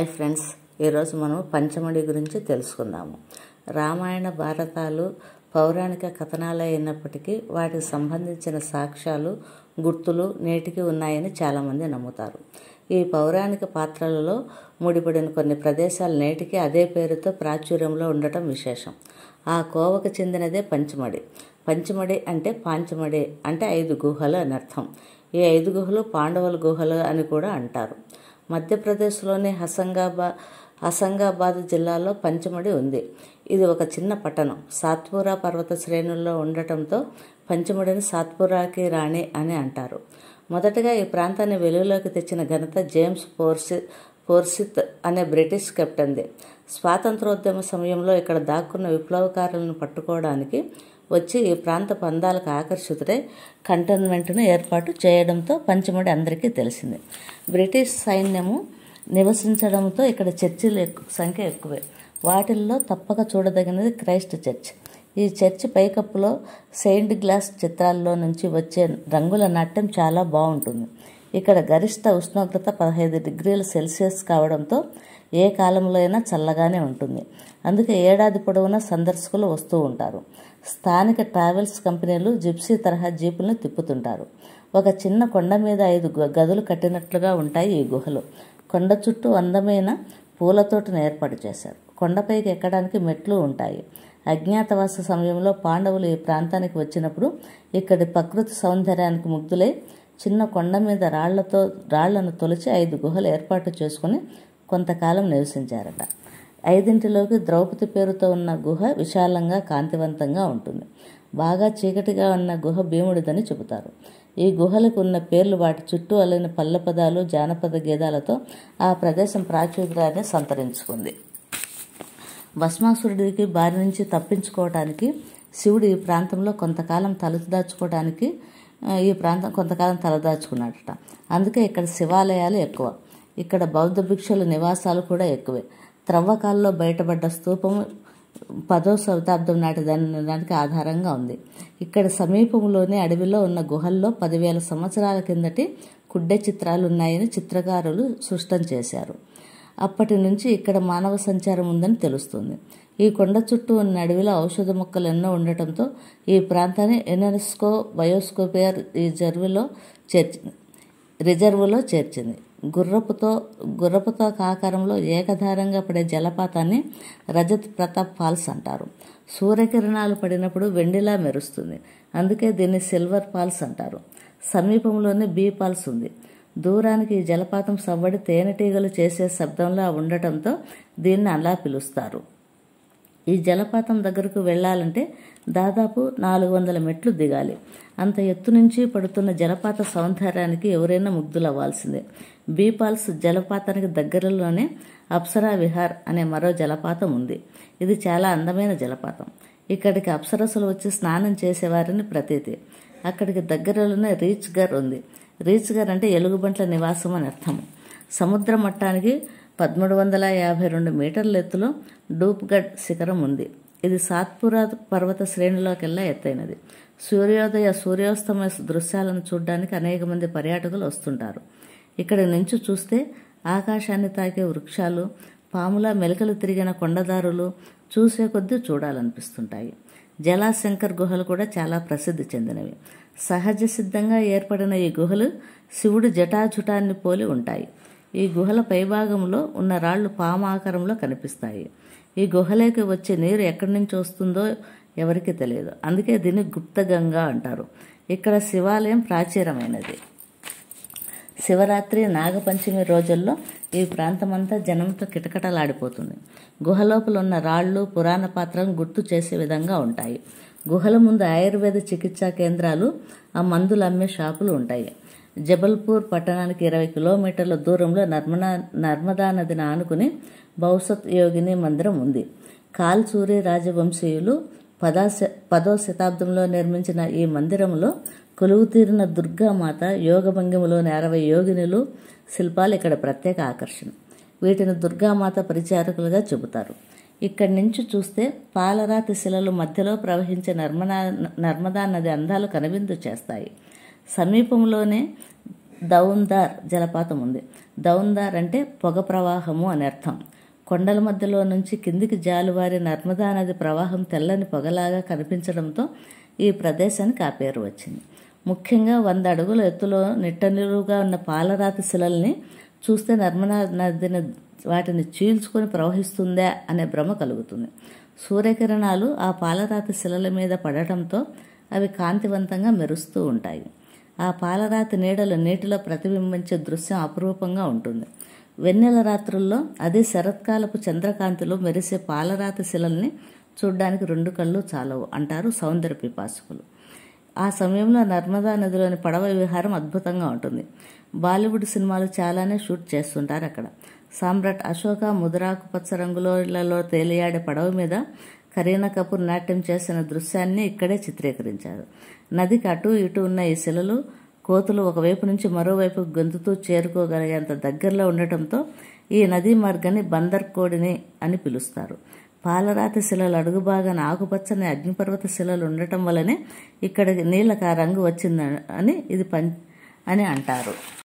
hi friends ఈరోజు మనం పంచముడి గురించి తెలుసుకుందాము రామాయణ భారతాలు పౌరాణిక కథనాలు అయినప్పటికీ వాటికి సంబంధించిన సాక్ష్యాలు గుర్తులు నేటికి ఉన్నాయని చాలామంది నమ్ముతారు ఈ పౌరాణిక పాత్రలలో ముడిపడిన కొన్ని ప్రదేశాలు నేటికి అదే పేరుతో ప్రాచుర్యంలో ఉండటం విశేషం ఆ కోవకు చెందినదే పంచమడి పంచమడి అంటే పాంచమడి అంటే ఐదు గుహలు అని అర్థం ఈ ఐదు గుహలు పాండవుల గుహలు అని కూడా అంటారు మధ్యప్రదేశ్లోని హసంగాబా హసంగాబాద్ జిల్లాలో పంచమడి ఉంది ఇది ఒక చిన్న పట్టణం సాత్పురా పర్వత శ్రేణుల్లో ఉండటంతో పంచముడిని సాత్పురాకి రాణి అని అంటారు మొదటగా ఈ ప్రాంతాన్ని వెలుగులోకి తెచ్చిన ఘనత జేమ్స్ పోర్సి పోర్సిత్ అనే బ్రిటిష్ కెప్టెన్ది స్వాతంత్రోద్యమ సమయంలో ఇక్కడ దాక్కున్న విప్లవకారులను పట్టుకోవడానికి వచ్చి ఈ ప్రాంత పందాలకు ఆకర్షితుడై కంటోన్మెంట్ను ఏర్పాటు చేయడంతో పంచముడి అందరికీ తెలిసింది బ్రిటిష్ సైన్యము నివసించడంతో ఇక్కడ చర్చిల సంఖ్య ఎక్కువే వాటిల్లో తప్పక చూడదగినది క్రైస్ట్ చర్చ్ ఈ చర్చి పైకప్పులో సెయింట్ గ్లాస్ చిత్రాల్లో నుంచి వచ్చే రంగుల నాట్యం చాలా బాగుంటుంది ఇక్కడ గరిష్ట ఉష్ణోగ్రత పదహైదు డిగ్రీల సెల్సియస్ కావడంతో ఏ కాలంలో అయినా చల్లగానే ఉంటుంది అందుకే ఏడాది పొడవునా సందర్శకులు వస్తూ ఉంటారు స్థానిక ట్రావెల్స్ కంపెనీలు జిప్సీ తరహా జీపులను తిప్పుతుంటారు ఒక చిన్న కొండ మీద ఐదు గదులు కట్టినట్లుగా ఉంటాయి ఈ గుహలు కొండ చుట్టూ అందమైన పూలతోటను ఏర్పాటు చేశారు కొండపైకి ఎక్కడానికి మెట్లు ఉంటాయి అజ్ఞాతవాస సమయంలో పాండవులు ఈ ప్రాంతానికి వచ్చినప్పుడు ఇక్కడి ప్రకృతి సౌందర్యానికి ముగ్ధులై చిన్న కొండ మీద రాళ్లతో రాళ్లను తొలిచి ఐదు గుహలు ఏర్పాటు చేసుకుని కొంతకాలం నివసించారట ఐదింటిలోకి ద్రౌపది పేరుతో ఉన్న గుహ విశాలంగా కాంతివంతంగా ఉంటుంది బాగా చీకటిగా ఉన్న గుహ భీముడిదని చెబుతారు ఈ గుహలకు ఉన్న పేర్లు వాటి చుట్టూ అల్లిన పల్లపదాలు జానపద గీతాలతో ఆ ప్రదేశం ప్రాచుర్యాన్ని సంతరించుకుంది భస్మాసురుడికి బారి నుంచి తప్పించుకోవటానికి శివుడు ఈ ప్రాంతంలో కొంతకాలం తలుచుదాచుకోవడానికి ఈ ప్రాంతం కొంతకాలం తలదాచుకున్నాడట అందుకే ఇక్కడ శివాలయాలు ఎక్కువ ఇక్కడ బౌద్ధ భిక్షుల నివాసాలు కూడా ఎక్కువే త్రవ్వకాల్లో బయటపడ్డ స్తూపం పదో శతాబ్దం నాటి దానికి ఆధారంగా ఉంది ఇక్కడ సమీపంలోని అడవిలో ఉన్న గుహల్లో పదివేల సంవత్సరాల కిందటి కుడ్డె చిత్రాలు ఉన్నాయని చిత్రకారులు సృష్టం చేశారు అప్పటి నుంచి ఇక్కడ మానవ సంచారం ఉందని తెలుస్తుంది ఈ కొండ చుట్టూ ఉన్న అడవిలో ఔషధ మొక్కలు ఎన్నో ఉండటంతో ఈ ప్రాంతాన్ని ఎనెస్కో బయోస్కోపియర్ ఈ చేర్చింది రిజర్వ్లో చేర్చింది గుర్రపుతో గుర్రపుతో ఆకారంలో ఏకధారంగా పడే జలపాతాన్ని రజత్ ప్రతాప్ ఫాల్స్ అంటారు సూర్యకిరణాలు పడినప్పుడు వెండిలా మెరుస్తుంది అందుకే దీన్ని సిల్వర్ ఫాల్స్ అంటారు సమీపంలోనే బీ ఫాల్స్ ఉంది దూరానికి ఈ జలపాతం సవ్వడి తేనెటీగలు చేసే శబ్దంలా ఉండటంతో దీన్ని అలా పిలుస్తారు ఈ జలపాతం దగ్గరకు వెళ్ళాలంటే దాదాపు నాలుగు వందల మెట్లు దిగాలి అంత ఎత్తు నుంచి పడుతున్న జలపాత సౌందర్యానికి ఎవరైనా ముగ్ధులవ్వాల్సిందే బీపాల్స్ జలపాతానికి దగ్గరలోనే అప్సరా విహార్ అనే మరో జలపాతం ఉంది ఇది చాలా అందమైన జలపాతం ఇక్కడికి అప్సరసులు వచ్చి స్నానం చేసేవారని ప్రతీతి అక్కడికి దగ్గరలోనే రీచ్ గర్ ఉంది రీచ్ గారు అంటే ఎలుగుబంట్ల నివాసం అని అర్థం సముద్ర మట్టానికి పదమూడు వందల యాభై రెండు మీటర్ల ఎత్తులో డూప్గఢ్ శిఖరం ఉంది ఇది సాత్పురా పర్వత శ్రేణిలోకెల్లా ఎత్తైనది సూర్యోదయ సూర్యాస్తమయ దృశ్యాలను చూడడానికి అనేక మంది పర్యాటకులు వస్తుంటారు ఇక్కడి నుంచి చూస్తే ఆకాశాన్ని తాకే వృక్షాలు పాములా మెలకలు తిరిగిన కొండదారులు చూసే కొద్దీ చూడాలనిపిస్తుంటాయి జలాశంకర్ గుహలు కూడా చాలా ప్రసిద్ధి చెందినవి సహజ సిద్ధంగా ఏర్పడిన ఈ గుహలు శివుడు జటాజుటాన్ని పోలి ఉంటాయి ఈ గుహల పైభాగంలో ఉన్న రాళ్లు పాము ఆకారంలో కనిపిస్తాయి ఈ గుహలోకి వచ్చే నీరు ఎక్కడి నుంచి వస్తుందో ఎవరికీ తెలియదు అందుకే దీన్ని గుప్తగంగా అంటారు ఇక్కడ శివాలయం ప్రాచీరమైనది శివరాత్రి నాగపంచమి రోజుల్లో ఈ ప్రాంతమంతా జనంతో కిటకటలాడిపోతుంది గుహలోపల ఉన్న రాళ్ళు పురాణ పాత్రలను గుర్తు చేసే విధంగా ఉంటాయి గుహల ముందు ఆయుర్వేద చికిత్సా కేంద్రాలు ఆ మందులు అమ్మే షాపులు ఉంటాయి జబల్పూర్ పట్టణానికి ఇరవై కిలోమీటర్ల దూరంలో నర్మదా నర్మదా నదిని ఆనుకుని భవిష్యత్ యోగిని మందిరం ఉంది కాల్చూరి రాజవంశీయులు పదో శతాబ్దంలో నిర్మించిన ఈ మందిరంలో కొలువుతీరిన దుర్గామాత భంగిములోని అరవై యోగినులు శిల్పాలు ఇక్కడ ప్రత్యేక ఆకర్షణ వీటిని దుర్గామాత పరిచారకులుగా చెబుతారు ఇక్కడి నుంచి చూస్తే పాలరాతి శిలలు మధ్యలో ప్రవహించే నర్మదా నర్మదా నది అందాలు కనువిందు చేస్తాయి సమీపంలోనే దౌందార్ జలపాతం ఉంది దౌందార్ అంటే పొగ ప్రవాహము అని అర్థం కొండల మధ్యలో నుంచి కిందికి జాలువారి నర్మదా నది ప్రవాహం తెల్లని పొగలాగా కనిపించడంతో ఈ ప్రదేశానికి ఆ పేరు వచ్చింది ముఖ్యంగా వంద అడుగుల ఎత్తులో నిట్టనిలువుగా ఉన్న పాలరాతి శిలల్ని చూస్తే నర్మదా నదిని వాటిని చీల్చుకొని ప్రవహిస్తుందా అనే భ్రమ కలుగుతుంది సూర్యకిరణాలు ఆ పాలరాతి శిలల మీద పడటంతో అవి కాంతివంతంగా మెరుస్తూ ఉంటాయి ఆ పాలరాతి నీడలు నీటిలో ప్రతిబింబించే దృశ్యం అపురూపంగా ఉంటుంది వెన్నెల రాత్రుల్లో అదే శరత్కాలపు చంద్రకాంతిలో మెరిసే పాలరాతి శిలల్ని చూడ్డానికి రెండు కళ్ళు చాలవు అంటారు సౌందర్య పిపాసుకులు ఆ సమయంలో నర్మదా నదిలోని పడవ విహారం అద్భుతంగా ఉంటుంది బాలీవుడ్ సినిమాలు చాలానే షూట్ చేస్తుంటారు అక్కడ సామ్రాట్ అశోక ముదరాకు పచ్చ రంగులలో తేలియాడే పడవ మీద కరీనా కపూర్ నాట్యం చేసిన దృశ్యాన్ని ఇక్కడే చిత్రీకరించారు నదికి అటు ఇటు ఉన్న ఈ శిలలు కోతులు ఒకవైపు నుంచి మరోవైపు గొంతుతూ చేరుకోగలిగేంత దగ్గరలో ఉండటంతో ఈ నదీ మార్గాన్ని బందర్ కోడిని అని పిలుస్తారు పాలరాతి శిలలు భాగాన ఆకుపచ్చని అగ్నిపర్వత శిలలు ఉండటం వల్లనే ఇక్కడ నీళ్ళకి ఆ రంగు వచ్చిందని ఇది పం అని అంటారు